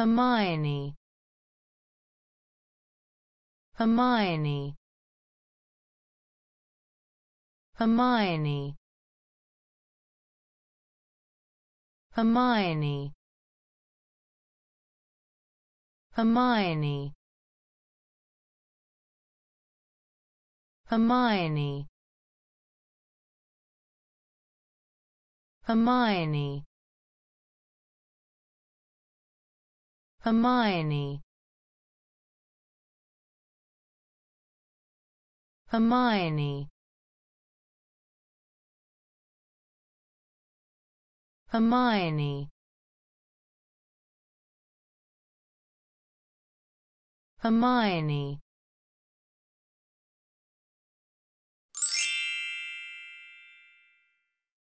Hermione Hermione Hermione Hermione Hermione Hermione Hermione Hermione Hermione Hermione Hermione